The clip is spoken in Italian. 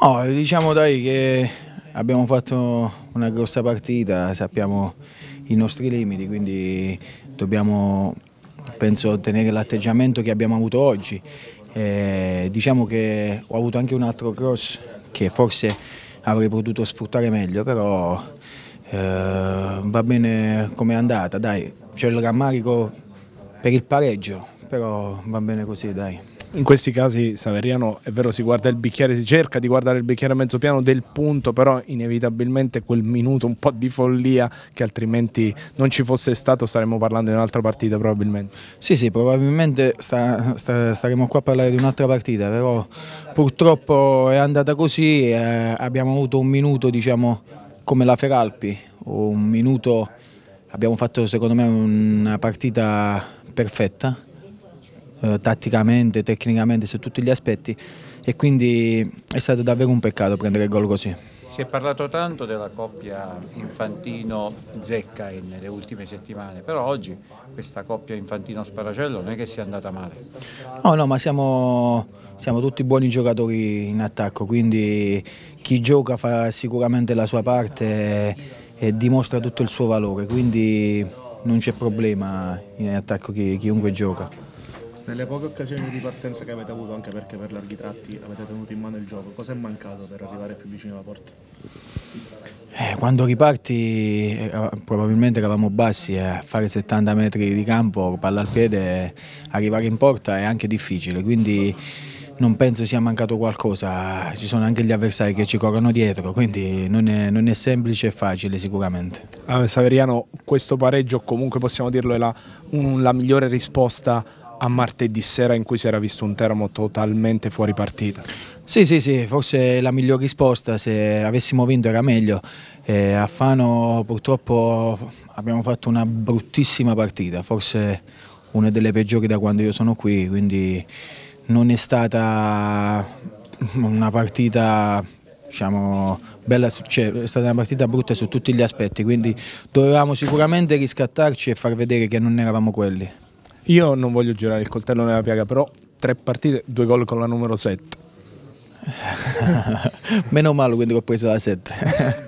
No, diciamo dai che abbiamo fatto una grossa partita, sappiamo i nostri limiti, quindi dobbiamo penso tenere l'atteggiamento che abbiamo avuto oggi. Eh, diciamo che ho avuto anche un altro cross che forse avrei potuto sfruttare meglio, però eh, va bene come è andata, dai, c'è il rammarico per il pareggio, però va bene così, dai in questi casi Saveriano è vero si guarda il bicchiere, si cerca di guardare il bicchiere a mezzo piano del punto, però inevitabilmente quel minuto un po' di follia che altrimenti non ci fosse stato staremmo parlando di un'altra partita probabilmente. Sì sì, probabilmente sta, sta, staremo qua a parlare di un'altra partita, però purtroppo è andata così, eh, abbiamo avuto un minuto diciamo come la Feralpi, un minuto, abbiamo fatto secondo me una partita perfetta eh, tatticamente, tecnicamente, su tutti gli aspetti e quindi è stato davvero un peccato prendere il gol così. Si è parlato tanto della coppia Infantino-Zecca nelle ultime settimane, però oggi questa coppia Infantino-Sparacello non è che sia andata male. No, no, ma siamo, siamo tutti buoni giocatori in attacco, quindi chi gioca fa sicuramente la sua parte e, dimostra tutto il suo valore, quindi non c'è problema in attacco chi, chiunque gioca. Nelle poche occasioni di partenza che avete avuto, anche perché per larghi tratti avete tenuto in mano il gioco, cosa è mancato per arrivare più vicino alla porta? Eh, quando riparti, eh, probabilmente eravamo bassi, eh, fare 70 metri di campo, palla al piede, arrivare in porta è anche difficile, quindi non penso sia mancato qualcosa, ci sono anche gli avversari che ci corrono dietro, quindi non è, non è semplice e facile sicuramente. Ah, Saveriano, questo pareggio comunque possiamo dirlo è la, un, la migliore risposta a martedì sera in cui si era visto un Teramo totalmente fuori partita. Sì, sì, sì, forse la miglior risposta, se avessimo vinto era meglio. Eh, a Fano purtroppo abbiamo fatto una bruttissima partita, forse una delle peggiori da quando io sono qui, quindi non è stata una partita diciamo, bella, cioè, è stata una partita brutta su tutti gli aspetti, quindi dovevamo sicuramente riscattarci e far vedere che non eravamo quelli. Io non voglio girare il coltello nella piaga, però tre partite, due gol con la numero 7. Meno male quindi che ho preso la 7.